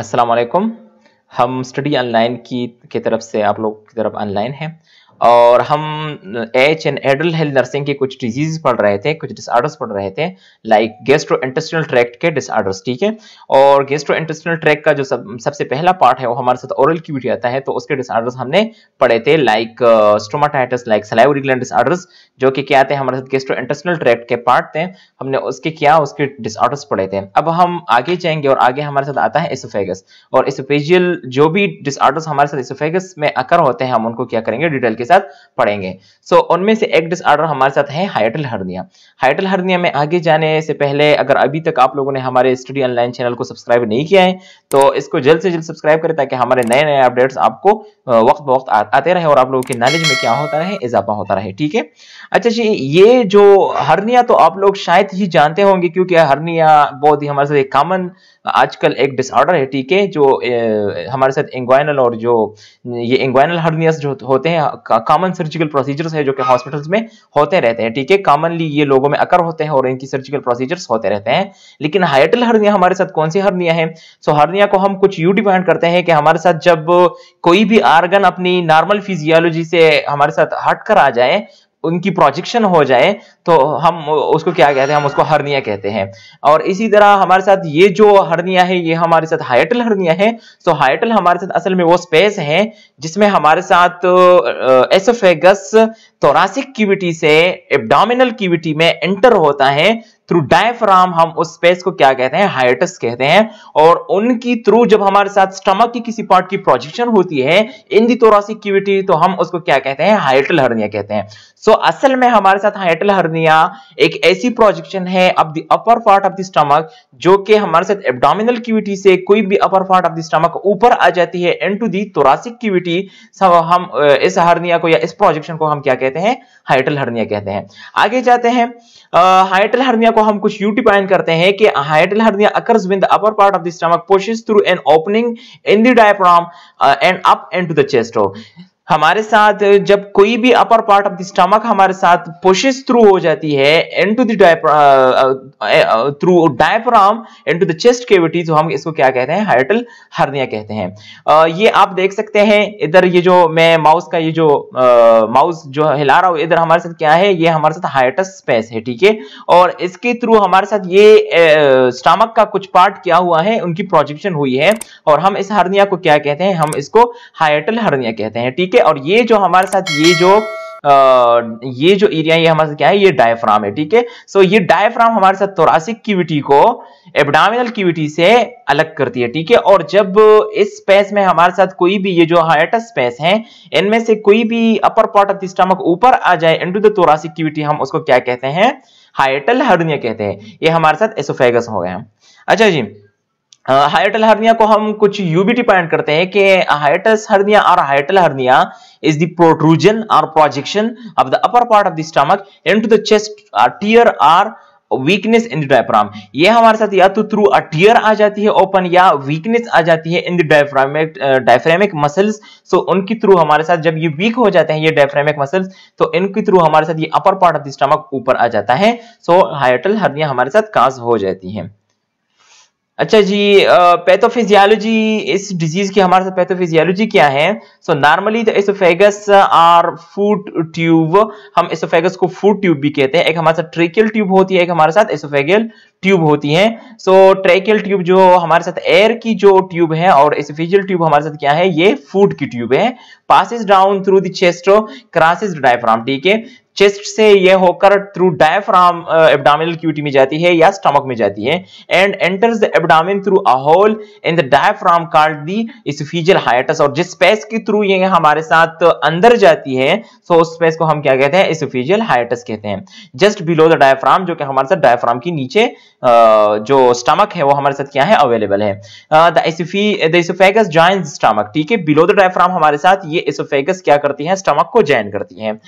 असलकुम हम study online की की तरफ से आप लोग की तरफ ऑनलाइन हैं और हम H and adult health nursing के कुछ डिजीज पढ़ रहे थे कुछ डिसऑर्डर्स पढ़ रहे थे लाइक गेस्ट्रो इंटेस्टिनल ट्रैक्ट के डिसऑर्डर्स ठीक है और गेस्ट्रो इंटेस्टिनल ट्रैक का जो सब सबसे पहला पार्ट है वो हमारे साथ ओरल क्यूटी आता है तो उसके डिसऑर्डर्स हमने पढ़े थे like stomatitis like salivary disorders जो कि क्या थे हमारे साथ गेस्ट्रो इंटेस्टिनल ट्रैक्ट के पार्ट थे हमने उसके क्या उसके डिसऑर्डर्स पढ़े थे अब हम आगे जाएंगे और आगे हमारे साथ आता है एसोफेगस और एसोफेजियल जो भी डिसऑर्डर्स हमारे साथ एसोफेगस में अकर होते हैं हम उनको क्या करेंगे डिटेल के साथ पढ़ेंगे सो so, उनमें से एक डिसऑर्डर हमारे साथ है हाइटल हर्निया हाइटल हर्निया में आगे जाने से पहले अगर अभी तक आप लोगों ने हमारे स्टडी ऑनलाइन चैनल को सब्सक्राइब नहीं किया है तो इसको जल्द से जल्द सब्सक्राइब करें ताकि हमारे नए नए अपडेट्स आपको वक्त वक्त आते रहे और आप लोगों के नॉलेज में क्या होता रहे इजाफा होता रहे ठीक है अच्छा जी ये जो हर्निया तो आप लोग शायद ही जानते होंगे क्योंकि हर्निया बहुत ही हमारे साथ एक कॉमन आजकल एक डिसऑर्डर है ठीक है जो ए, हमारे साथ इंग्वाइनल और जो ये इंग्वाइनल हर्नियस जो होते हैं कॉमन सर्जिकल प्रोसीजर्स है जो कि हॉस्पिटल्स में होते रहते हैं ठीक है कॉमनली ये लोगों में अकर होते हैं और इनकी सर्जिकल प्रोसीजर्स होते रहते हैं लेकिन हाइटल हर्निया हमारे साथ कौन सी हर्निया है सो हर्निया को हम कुछ यू डिपेंड करते हैं कि हमारे साथ जब कोई भी आर्गन अपनी नॉर्मल फिजियोलॉजी से हमारे साथ हट आ जाए उनकी प्रोजेक्शन हो जाए तो हम उसको क्या कहते हैं हम उसको हर्निया कहते हैं और इसी तरह हमारे साथ ये जो हर्निया है ये हमारे साथ हाइटल हर्निया है सो हाइटल हमारे साथ असल में वो स्पेस है जिसमें हमारे साथ एसोफेगस थोरासिक क्यूविटी से एबडामिनल क्यूविटी में एंटर होता है थ्रू डायफ्राम हम उस स्पेस को क्या कहते हैं हाइटस कहते हैं और उनकी थ्रू जब हमारे साथ स्टमक की किसी पार्ट की प्रोजेक्शन होती है इन दी तो हम उसको क्या कहते हैं हाइटल हर्निया कहते हैं सो so, असल में हमारे साथ हाइटल हर्निया एक ऐसी प्रोजेक्शन है अब the upper part of the stomach जो कि हमारे साथ एब्डोमिनल क्यूटी से कोई भी upper part of the stomach ऊपर आ जाती है इन टू दी तोरासिक हम इस हर्निया को या इस प्रोजेक्शन को हम क्या कहते हैं हाइटल हर्निया कहते हैं आगे जाते हैं हाइटल हर्निया को हम कुछ यूटिफाइन करते हैं कि hiatal hernia occurs when the upper part of the stomach pushes through an opening in the diaphragm and up and to the chest हमारे साथ जब कोई भी upper part of the stomach हमारे साथ पोशिस थ्रू हो जाती है into through diaphragm into the chest cavity जो हम इसको क्या कहते हैं हाइटल हर्निया कहते हैं आ, ये आप देख सकते हैं इधर ये जो मैं माउस का ये जो माउस जो हिला रहा हूं इधर हमारे साथ क्या है ये हमारे साथ हाइटस स्पेस है ठीक है और इसके थ्रू हमारे साथ ये स्टामक का कुछ पार्ट क्या हुआ है उनकी प्रोजेक्शन हुई है और हम इस हर्निया को क्या कहते हैं हम इसको हाइटल हर्निया कहते हैं ठीक है है और ये जो हमारे साथ ये जो आ, ये जो एरिया ये हमारे साथ क्या है ये डायफ्राम है ठीक है सो ये डायफ्राम हमारे साथ थोरासिक क्यूविटी को एबडामिनल क्यूविटी से अलग करती है ठीक है और जब इस स्पेस में हमारे साथ कोई भी ये जो हाइटस स्पेस है इनमें से कोई भी upper part of the stomach ऊपर आ जाए इनटू द थोरासिक क्यूविटी हम उसको क्या कहते हैं हाइटल हर्निया कहते हैं ये हमारे साथ एसोफेगस हो गए अच्छा जी हाइटल हर्निया को हम कुछ यूबीटी पॉइंट करते हैं कि हाइटस हर्निया और hiatal hernia is the protrusion और projection of the upper part of the stomach into the chest tear or weakness in the diaphragm ये हमारे साथ या तो थ्रू अ टीयर आ जाती है ओपन या वीकनेस आ जाती है in the diaphragmatic diaphragmatic muscles so उनके थ्रू हमारे साथ जब ये वीक हो जाते हैं ये डायफ्रामिक मसल्स तो इनके थ्रू हमारे साथ ये upper part of the stomach ऊपर आ जाता है सो हाइटल हर्निया हमारे साथ काज हो जाती है अच्छा जी पैथोफिजियोलॉजी इस डिजीज की हमारे साथ पैथोफिजियोलॉजी क्या है so normally the oesophagus or food tube हम एसोफेगस को फूड ट्यूब भी कहते हैं एक हमारे साथ ट्रेकियल ट्यूब होती है एक हमारे साथ एसोफेगल ट्यूब होती है सो so, ट्रेकियल ट्यूब जो हमारे साथ एयर की जो ट्यूब है और एसोफेजियल ट्यूब हमारे साथ क्या है ये फूड की ट्यूब है passes down through the chest crosses diaphragm ठीक है चेस्ट से यह होकर थ्रू डायफ्राम एबडामिनल क्यूटी में जाती है या स्टमक में जाती है and enters the abdomen through a hole in the diaphragm called the oesophageal hiatus और जिस स्पेस के थ्रू ये हमारे साथ अंदर जाती है सो तो उस स्पेस को हम क्या कहते हैं इसफीजल हाइटस कहते हैं जस्ट बिलो द डायफ्राम जो कि हमारे साथ डायफ्राम के नीचे uh, जो स्टमक है वो हमारे साथ क्या है अवेलेबल है द इसोफेगस ज्वाइन स्टमक ठीक है बिलो द डायफ्राम हमारे साथ ये इसोफेगस क्या करती है स्टमक को ज्वाइन करती है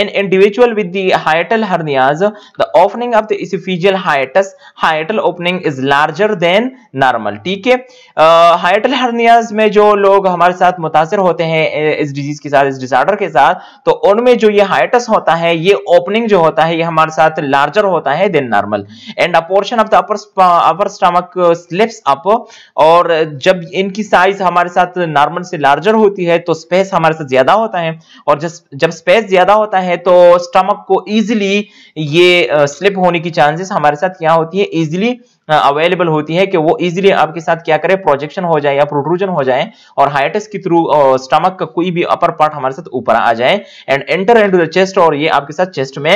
an individual usual with the hiatal hernias, the opening of the esophageal hiatus, hiatal opening is larger than normal. ठीक है uh, hiatal hernias में जो लोग हमारे साथ मुतासर होते हैं uh, इस डिजीज के साथ इस डिसऑर्डर के साथ तो उनमें जो ये हाइटस होता है ये ओपनिंग जो होता है ये हमारे साथ लार्जर होता है than normal and a portion of the upper upper stomach slips up और जब इनकी साइज हमारे साथ नॉर्मल से लार्जर होती है तो स्पेस हमारे साथ ज्यादा होता है और जब जब स्पेस ज्यादा होता है तो स्टमक को इजिली ये स्लिप होने की चांसेस हमारे साथ क्या होती है इजिली अवेलेबल होती है कि वो इजिली आपके साथ क्या करे प्रोजेक्शन हो जाए या प्रोट्रूजन हो जाए और हाइटस के थ्रू स्टमक का कोई भी अपर पार्ट हमारे साथ ऊपर आ जाए and enter into the chest और ये आपके साथ चेस्ट में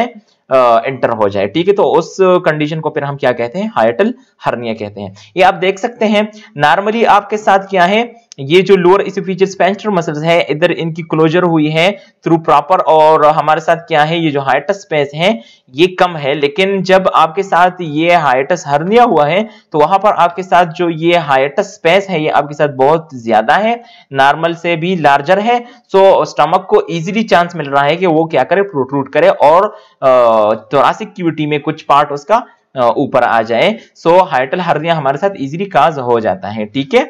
एंटर uh, हो जाए ठीक है तो उस कंडीशन को फिर हम क्या कहते हैं हाइटल हर्निया कहते हैं ये आप देख सकते हैं नॉर्मली आपके साथ क्या है ये जो लोअर इसोफिजियल स्पेंस्टर मसल्स है इधर इनकी क्लोजर हुई है थ्रू प्रॉपर और हमारे साथ क्या है ये जो हाइटस स्पेस है ये कम है लेकिन जब आपके साथ ये हाइटस हर्निया हुआ है तो वहां पर आपके साथ जो ये हाइटस स्पेस है ये आपके साथ बहुत ज्यादा है नॉर्मल से भी लार्जर है सो स्टमक को इजिली चांस मिल रहा है कि वो क्या करे प्रोट्रूट करे और तो क्यूटी में कुछ पार्ट उसका ऊपर आ जाए सो हाइटल हर्निया हमारे साथ इजीली काज हो जाता है ठीक है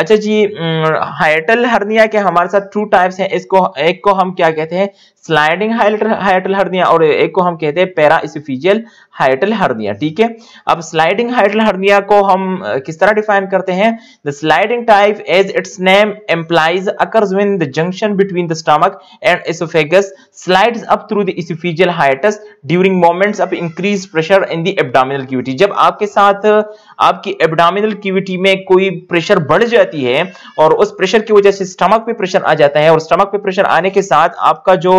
अच्छा जी हाइटल हर्निया के हमारे साथ टू टाइप्स हैं इसको एक को हम क्या कहते हैं स्लाइडिंग हाइटल हर्निया और एक को हम कहते हैं पैरा स्पीजियल हाइटल हर्निया ठीक है अब स्लाइडिंग हाइटल हर्निया को हम किस तरह डिफाइन करते हैं the sliding type as its name implies occurs when the junction between the stomach and oesophagus slides up through the oesophageal hiatus during moments of increase pressure in the abdomen abdominal cavity जब आपके साथ आपकी abdominal cutie में कोई pressure बढ़ जाती है और उस प्रेशर की वजह से स्टमक पे प्रेशर आ जाता है और स्टमक पे प्रेशर आने के साथ आपका जो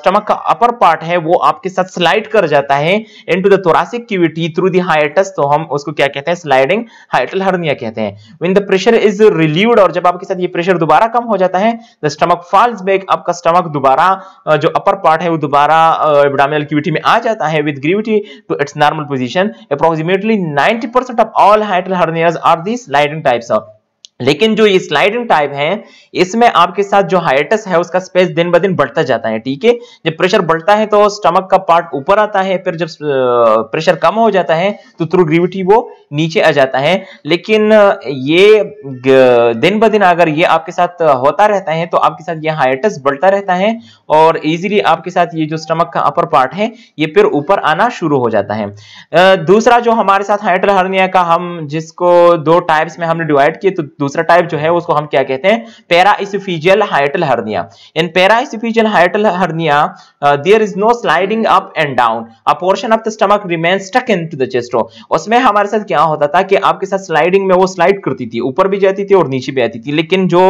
स्टमक का अपर पार्ट है वो आपके साथ स्लाइड कर जाता है into the thoracic cavity through the hiatus तो हम उसको क्या कहते हैं स्लाइडिंग हाइटल हर्निया कहते हैं when the pressure is relieved और जब आपके साथ ये प्रेशर दोबारा कम हो जाता है द स्टमक फॉल्स बैक आपका स्टमक दोबारा जो अपर पार्ट है वो दोबारा एबडामिनल क्यूटी में आ जाता है with gravity to its normal position condition, approximately 90% of all hiatal hernias are these sliding types of लेकिन जो ये स्लाइडिंग टाइप है इसमें आपके साथ जो हाइटस है उसका स्पेस दिन ब दिन बढ़ता जाता है ठीक है जब प्रेशर बढ़ता है तो स्टमक का पार्ट ऊपर आता है फिर जब प्रेशर कम हो जाता है तो थ्रू ग्रेविटी वो नीचे आ जाता है लेकिन ये दिन ब दिन अगर ये आपके साथ होता रहता है तो आपके साथ ये हाइटस बढ़ता रहता है और इजिली आपके साथ ये जो स्टमक का अपर पार्ट है ये फिर ऊपर आना शुरू हो जाता है दूसरा जो हमारे साथ हाइटल हर्निया का हम जिसको दो टाइप्स में हमने डिवाइड किए तो दूसरा टाइप जो है उसको हम क्या कहते हैं paraoesophageal hiatal hernia in paraoesophageal hiatal hernia there is no sliding up and down a portion of the stomach remains stuck into the chest उसमें हमारे साथ क्या होता था कि आपके साथ स्लाइडिंग में वो स्लाइड करती थी ऊपर भी जाती थी और नीचे भी आती थी लेकिन जो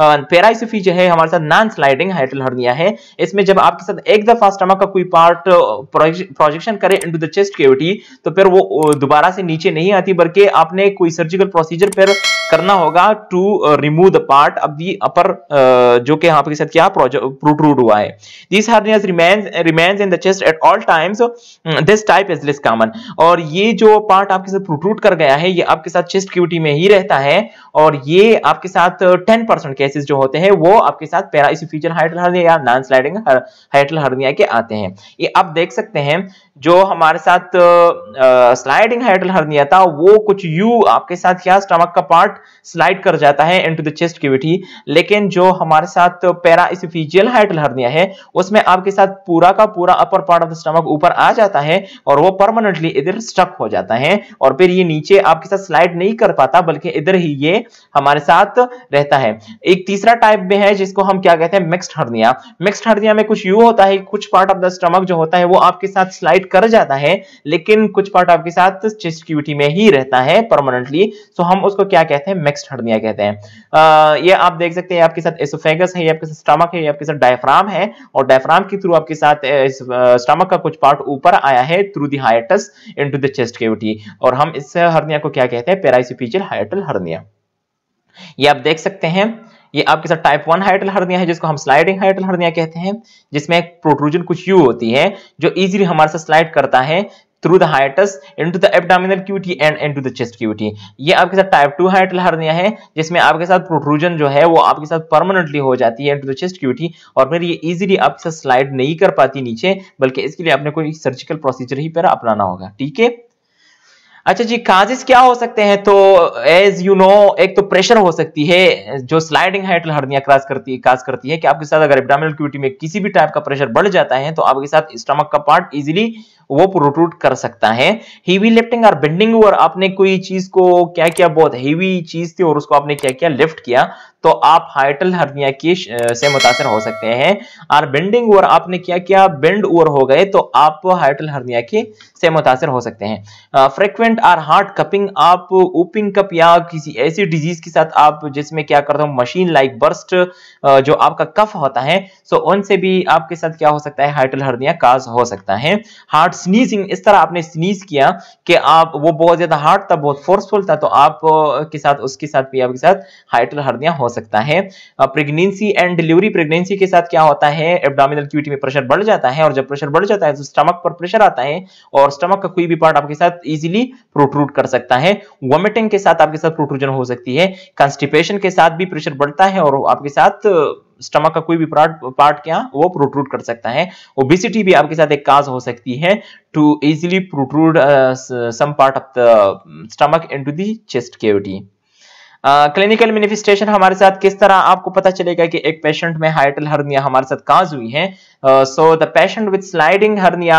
पैराइसिफिज uh, है हमारे साथ नॉन स्लाइडिंग हाइटल हर्निया है इसमें जब आपके साथ एक दफा स्टमक का कोई पार्ट प्रोजेक्शन uh, करे इनटू द चेस्ट कैविटी तो फिर वो दोबारा से नीचे नहीं आती बल्कि आपने कोई सर्जिकल प्रोसीजर पर करना होगा टू रिमूव द पार्ट अब दी अपर uh, जो कि यहाँ पे साथ क्या प्रोट्रूड हुआ है this hernias remains remains in the chest at all times this type is less common और ये जो पार्ट आपके साथ प्रोट्रूड कर गया है ये आपके साथ चेस्ट क्यूटी में ही रहता है और ये आपके साथ 10 परसेंट केसेस जो होते हैं वो आपके साथ paraoesophageal hiatal hernia या नॉन स्लाइडिंग हाइटल हर्निया के आते हैं ये आप देख सकते हैं जो हमारे साथ स्लाइडिंग हाइडल हर्निया था वो कुछ यू आपके साथ क्या स्टमक का पार्ट स्लाइड कर जाता है इनटू द चेस्ट क्यूविटी लेकिन जो हमारे साथ पैरा इसफिजियल हाइडल हर्निया है उसमें आपके साथ पूरा का पूरा upper part of the stomach ऊपर आ जाता है और वो परमानेंटली इधर स्टक हो जाता है और फिर ये नीचे आपके साथ स्लाइड नहीं कर पाता बल्कि इधर ही ये हमारे साथ रहता है एक तीसरा टाइप में है जिसको हम क्या कहते हैं मिक्सड हर्निया मिक्सड हर्निया में कुछ यू होता है कुछ पार्ट ऑफ द स्टमक जो होता है वो आपके साथ स्लाइड अपडेट कर जाता है लेकिन कुछ पार्ट आपके साथ चेस्ट में ही रहता है परमानेंटली सो हम उसको क्या कहते हैं मिक्सड हर्निया कहते हैं ये आप देख सकते हैं आपके साथ एसोफेगस है आपके साथ स्टमक है आपके साथ डायफ्राम है और डायफ्राम के थ्रू आपके साथ स्टमक का कुछ पार्ट ऊपर आया है through the hiatus into the chest cavity और हम इस हर्निया को क्या कहते हैं पेराइसिपिजियल हाइटल हर्निया ये आप देख सकते हैं ये आपके साथ टाइप वन हाइटल हर्निया है जिसको हम स्लाइडिंग हाइटल हर्निया कहते हैं जिसमें एक प्रोट्रूजन कुछ यू होती है जो इजीली हमारे साथ स्लाइड करता है through the hiatus into the abdominal cavity and into the chest cavity ये आपके साथ टाइप टू हाइटल हर्निया है जिसमें आपके साथ प्रोट्रूजन जो है वो आपके साथ परमानेंटली हो जाती है इनटू द चेस्ट क्यूटी और फिर ये इजीली आपके साथ स्लाइड नहीं कर पाती नीचे बल्कि इसके लिए आपने कोई सर्जिकल प्रोसीजर ही पर अपनाना होगा ठीक है अच्छा जी काजेज क्या हो सकते हैं तो एज यू नो एक तो प्रेशर हो सकती है जो स्लाइडिंग हाइटल हर्निया क्रास करती है काज करती है कि आपके साथ अगर एब्डामिनल क्यूटी में किसी भी टाइप का प्रेशर बढ़ जाता है तो आपके साथ स्टमक का पार्ट इजिली वो प्रोट्रूट कर सकता है हीवी लिफ्टिंग और बेंडिंग ओवर आपने कोई चीज को क्या क्या बहुत हीवी चीज थी और उसको आपने क्या क्या लिफ्ट किया तो आप हाइटल हर्निया की से मुतासर हो सकते हैं और बेंडिंग ओवर आपने क्या क्या बेंड ओवर हो गए तो आप हाइटल हर्निया की से मुतासर हो सकते हैं फ्रिक्वेंट और हार्ट कपिंग आप ओपिंग कप या किसी ऐसी डिजीज के साथ आप जिसमें क्या करते हो मशीन लाइक बर्स्ट जो आपका कफ होता है सो उनसे भी आपके साथ क्या हो सकता है हाइटल हर्निया काज हो सकता है हार्ट हार्ड स्नीजिंग इस तरह आपने स्नीज किया कि आप वो बहुत ज्यादा हार्ड था बहुत फोर्सफुल था तो आप के साथ उसके साथ भी आपके साथ हाइटल हर्निया हो सकता है प्रेगनेंसी एंड डिलीवरी प्रेगनेंसी के साथ क्या होता है एब्डामिनल क्यूटी में प्रेशर बढ़ जाता है और जब प्रेशर बढ़ जाता है तो स्टमक पर प्रेशर आता है और स्टमक का कोई भी पार्ट आपके साथ इजिली प्रोट्रूट कर सकता है वॉमिटिंग के साथ आपके साथ प्रोट्रूजन हो सकती है कंस्टिपेशन के साथ भी प्रेशर बढ़ता है और आपके साथ स्टमक का कोई भी पार्ट क्या वो प्रोट्रूड कर सकता है ओबिसिटी भी आपके साथ एक काज हो सकती है to easily protrude some part of the stomach into the chest cavity clinical manifestation हमारे साथ किस तरह आपको पता चलेगा कि एक पेशेंट में हाइटल हर्निया हमारे साथ काज हुई है so the patient with sliding hernia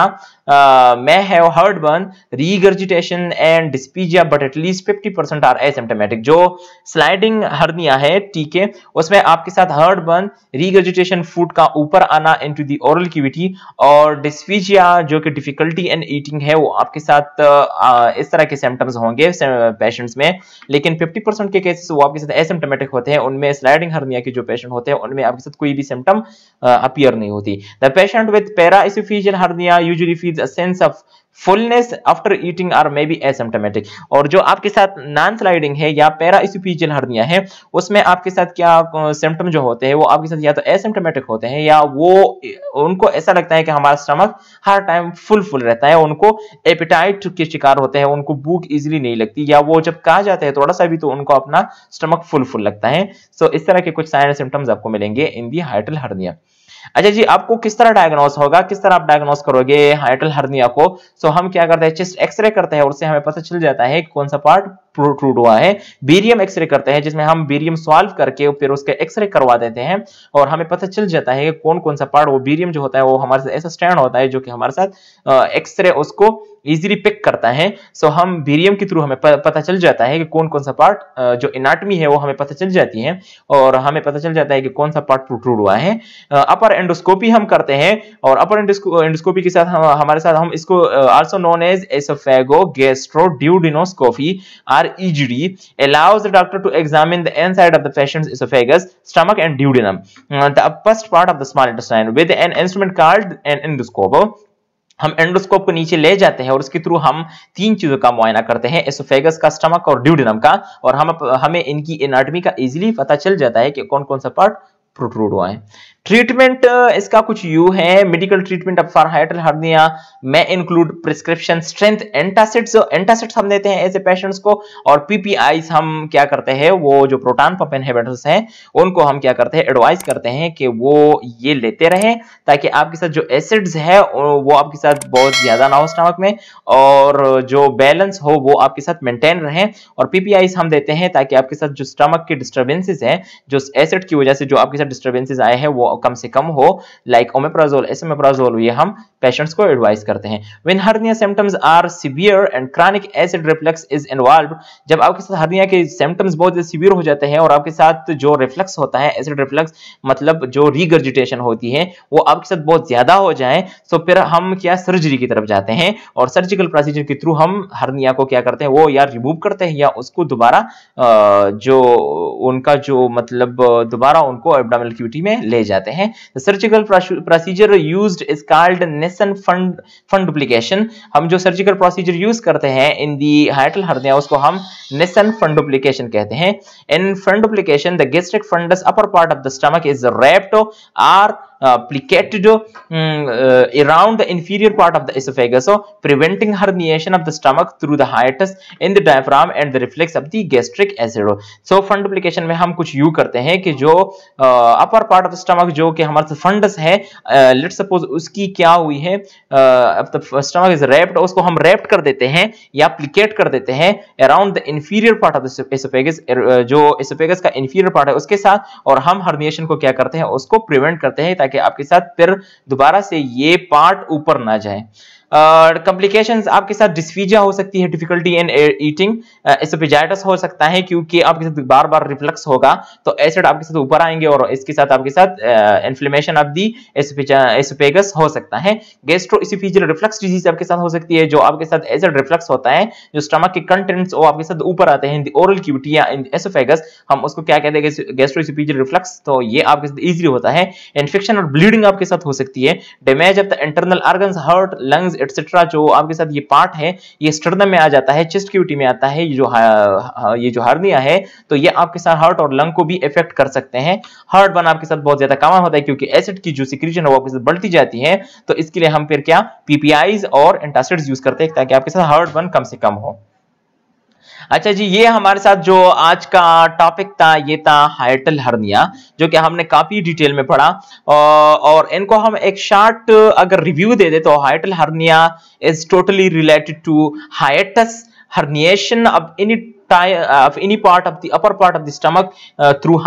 may have heartburn regurgitation and dyspepsia but at least fifty percent are asymptomatic जो स्लाइडिंग हर्निया है ठीक है उसमें आपके साथ हर्ड बर्न रीगर्जिटेशन फूड का ऊपर आना इन टू दरल क्यूविटी और डिस्पीजिया जो कि डिफिकल्टी इन ईटिंग है वो आपके साथ uh, इस तरह के सिम्टम्स होंगे पेशेंट्स में लेकिन फिफ्टी परसेंट के केसेस वो आपके साथ एसिम्टोमेटिक होते हैं उनमें स्लाइडिंग हर्निया के जो पेशेंट होते हैं उनमें आपके साथ कोई भी सिम्टम अपियर नहीं होती the patient with para hernia usually feels a sense of fullness after eating or may be asymptomatic और जो आपके साथ नॉन स्लाइडिंग है या पैराइसिपिजियल हर्निया है उसमें आपके साथ क्या सिम्टम जो होते हैं वो आपके साथ या तो एसिम्टोमेटिक होते हैं या वो उनको ऐसा लगता है कि हमारा स्टमक हर टाइम फुल फुल रहता है उनको एपिटाइट के शिकार होते हैं उनको भूख इजिली नहीं लगती या वो जब कहा जाता है थोड़ा सा भी तो उनको अपना स्टमक फुल फुल लगता है सो so, इस तरह के कुछ साइन सिम्टम्स आपको मिलेंगे इन दी हाइटल हर्निया अच्छा जी आपको किस तरह डायग्नोस होगा किस तरह आप डायग्नोस करोगे हाइटल हर्निया को सो हम क्या करते हैं चेस्ट एक्सरे करते हैं उससे हमें पता चल जाता है कौन सा पार्ट प्रोट्रूड हुआ है बीरियम एक्सरे करते हैं जिसमें हम बीरियम सॉल्व करके फिर उसके एक्सरे करवा देते हैं और हमें पता चल जाता है कि कौन कौन सा पार्ट वो बीरियम जो होता है वो हमारे साथ ऐसा स्टैंड होता है जो कि हमारे साथ एक्सरे उसको इजीली पिक करता है सो हम बीरियम के थ्रू हमें पता चल जाता है कि कौन कौन सा पार्ट जो इनाटमी है वो हमें पता चल जाती है और हमें पता चल जाता है कि कौन सा पार्ट प्रोट्रूड हुआ है अपर एंडोस्कोपी हम करते हैं और अपर एंडोस्कोपी के साथ हमारे साथ हम इसको also known as oesophagogastroduodenoscopy or are eagery allows the doctor to examine the inside of the patient's esophagus, stomach, and duodenum, the uppermost part of the small intestine, with an instrument called an endoscope. हम endoscope को नीचे ले जाते हैं और उसके through हम तीन चीजों का मुआयना करते हैं एसोफेगस का स्टमक और ड्यूडिनम का और हम हमें इनकी एनाटमी का इजीली पता चल जाता है कि कौन कौन सा पार्ट प्रोट्रूड हुआ है ट्रीटमेंट इसका कुछ यू है medical treatment of hiatal hernia में include prescription strength antacids antacids हम देते हैं ऐसे पेशेंट्स को और पीपीआई हम क्या करते हैं वो जो प्रोटान पंप इनहेबिटर्स हैं उनको हम क्या करते हैं एडवाइस करते हैं कि वो ये लेते रहें ताकि आपके साथ जो एसिड्स है वो आपके साथ बहुत ज्यादा ना हो स्टमक में और जो बैलेंस हो वो आपके साथ मेंटेन रहे और पीपीआई हम देते हैं ताकि आपके साथ जो स्टमक की डिस्टर्बेंसेज है जो एसिड की वजह से जो आपके साथ डिस्टर्बेंसेज आए हैं वो कम से कम हो लाइक ओमेप्राजोल एसमेप्राजोल ये हम पेशेंट्स को एडवाइस करते हैं when hernia symptoms are severe and chronic acid reflux is involved जब आपके साथ हर्निया के सिम्टम्स बहुत सीवियर हो जाते हैं और आपके साथ जो रिफ्लक्स होता है एसिड रिफ्लक्स मतलब जो रिगर्जिटेशन होती है वो आपके साथ बहुत ज्यादा हो जाए तो फिर हम क्या सर्जरी की तरफ जाते हैं और सर्जिकल प्रोसीजर के थ्रू हम हर्निया को क्या करते हैं वो या रिमूव करते हैं या उसको दोबारा जो उनका जो मतलब दोबारा उनको एबडामिनल क्यूटी में ले जाते हैं जाते हैं surgical procedure use is called Nissen fund fundoplication हम जो सर्जिकल प्रोसीजर यूज करते हैं इन दी हाइटल हरदिया उसको हम नेसन फंड डुप्लीकेशन कहते हैं in fundoplication the gastric fundus upper part of the stomach is wrapped or placated around the inferior part of the esophagus, so preventing herniation of the stomach through the hiatus in the diaphragm and the reflex of the gastric acid. So fund application में हम कुछ you करते हैं कि जो अपर part of stomach जो कि हमारा फंडस है लेट uh, सपोज उसकी क्या हुई है स्टमक इज रैप्ड उसको हम रैप्ड कर देते हैं या प्लिकेट कर देते हैं around the inferior part of the esophagus जो एसोफेगस का इंफीरियर पार्ट है उसके साथ और हम हर्निएशन को क्या करते हैं उसको प्रिवेंट करते हैं ताकि ताकि आपके साथ फिर दोबारा से ये पार्ट ऊपर ना जाए कॉम्प्लिकेशन uh, आपके साथ डिस्फीजिया हो सकती है डिफिकल्टी इन ईटिंग एसोपिजाइटस हो सकता है क्योंकि आपके साथ बार बार रिफ्लक्स होगा तो एसिड आपके साथ ऊपर आएंगे और इसके साथ आपके साथ इन्फ्लेमेशन ऑफ दी एसोपेगस हो सकता है गेस्ट्रो इसिफिजियल रिफ्लक्स डिजीज आपके साथ हो सकती है जो आपके साथ एसिड रिफ्लक्स होता है जो स्टमक के कंटेंट्स वो आपके साथ ऊपर आते हैं ओरल क्यूटी या एसोफेगस हम उसको क्या कहते हैं गेस्ट्रो इसिफिजियल रिफ्लक्स तो ये आपके साथ ईजिली होता है इन्फेक्शन और ब्लीडिंग आपके साथ हो सकती है damage of the internal organs heart lungs etcetera जो आपके साथ ये पार्ट है ये स्टर्नम में आ जाता है चेस्ट क्यूटी में आता है ये जो हाँ, हाँ, ये जो हार्निया है तो ये आपके साथ हार्ट और लंग को भी इफेक्ट कर सकते हैं हार्ट बन आपके साथ बहुत ज्यादा कमा होता है क्योंकि एसिड की जो सिक्रीजन है वो आपके साथ बढ़ती जाती है तो इसके लिए हम फिर क्या पीपीआईज और एंटासिड यूज करते हैं ताकि आपके साथ हार्ट बन कम से कम हो अच्छा जी ये हमारे साथ जो आज का टॉपिक था ये था हाइटल हर्निया जो कि हमने काफी डिटेल में पढ़ा और इनको हम एक शार्ट अगर रिव्यू दे दे तो hiatal hernia is totally related to hiatus herniation अब any Uh, of any part of the upper part of the stomach uh, through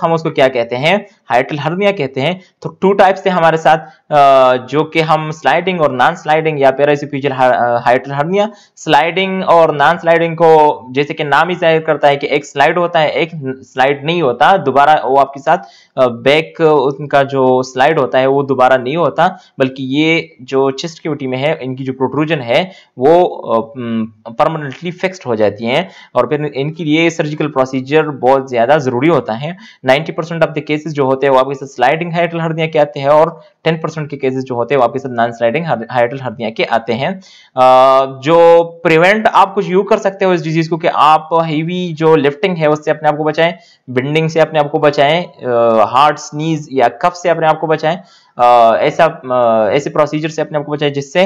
हम उसको क्या कहते हैं हाइटल हर्निया कहते हैं तो टू टाइप्स थे हमारे साथ uh, जो कि हम स्लाइडिंग और नॉन स्लाइडिंग या पेराइसिफ्यूजल हाइटल हर्निया स्लाइडिंग और नॉन स्लाइडिंग को जैसे कि नाम ही जाहिर करता है कि एक स्लाइड होता है एक स्लाइड नहीं होता दोबारा वो आपके साथ बैक uh, उनका जो स्लाइड होता है वो दोबारा नहीं होता बल्कि ये जो चेस्ट की में है इनकी जो प्रोट्रूजन है वो परमानेंटली uh, फिक्स्ड mm, हो जाती है और फिर इनके लिए सर्जिकल प्रोसीजर बहुत ज़्यादा ज़रूरी होता है 90 परसेंट ऑफ द केसेस जो होते हैं वो आपके साथ स्लाइडिंग हाइटल हरदिया के आते हैं और 10 परसेंट के केसेस जो होते हैं वो आपके साथ नॉन स्लाइडिंग हाइटल हरदिया के आते हैं जो प्रिवेंट आप कुछ यू कर सकते हो इस डिजीज को कि आप हीवी जो लिफ्टिंग है उससे अपने आप को बचाएं बिंडिंग से अपने आप को बचाएं हार्ट स्नीज या कफ से अपने आप को बचाएं ऐसा ऐसे प्रोसीजर से अपने आपको बचाए जिससे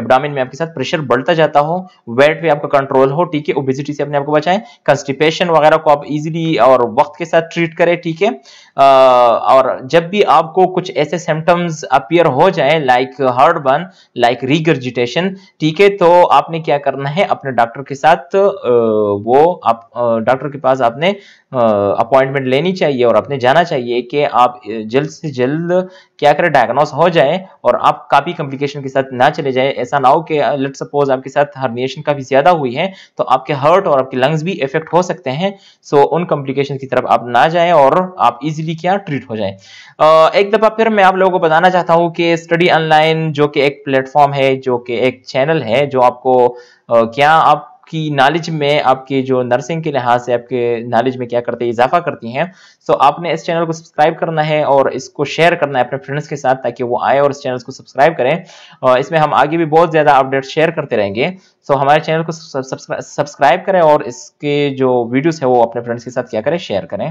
एबडामिन में आपके साथ प्रेशर बढ़ता जाता हो वेट भी आपका कंट्रोल हो ठीक है ओबिसिटी से अपने आपको बचाएं कंस्टिपेशन वगैरह को आप इजीली और वक्त के साथ ट्रीट करें ठीक है और जब भी आपको कुछ ऐसे सिम्टम्स अपियर हो जाए like heartburn like regurgitation ठीक है तो आपने क्या करना है अपने डॉक्टर के साथ वो आप डॉक्टर के पास आपने अपॉइंटमेंट लेनी चाहिए और आपने जाना चाहिए कि आप जल्द से जल्द क्या करें डायग्नोस हो जाए और आप काफ़ी कॉम्प्लिकेशन के साथ ना चले जाए ऐसा ना हो कि लेट सपोज आपके साथ हर्निएशन काफ़ी ज़्यादा हुई है तो आपके हार्ट और आपके लंग्स भी इफेक्ट हो सकते हैं सो उन कॉम्प्लिकेशन की तरफ आप ना जाए और आप इजिली इजीली क्या ट्रीट हो जाए एक दफ़ा फिर मैं आप लोगों को बताना चाहता हूँ कि स्टडी ऑनलाइन जो कि एक प्लेटफॉर्म है जो कि एक चैनल है जो आपको क्या आप की नॉलेज में आपके जो नर्सिंग के लिहाज से आपके नॉलेज में क्या करते हैं इजाफा करती हैं सो so, आपने इस चैनल को सब्सक्राइब करना है और इसको शेयर करना है अपने फ्रेंड्स के साथ ताकि वो आए और इस चैनल को सब्सक्राइब करें और इसमें हम आगे भी बहुत ज़्यादा अपडेट शेयर करते रहेंगे सो so, हमारे चैनल को सब्सक्राइब करें और इसके जो वीडियोज़ है वो अपने फ्रेंड्स के साथ क्या करें शेयर करें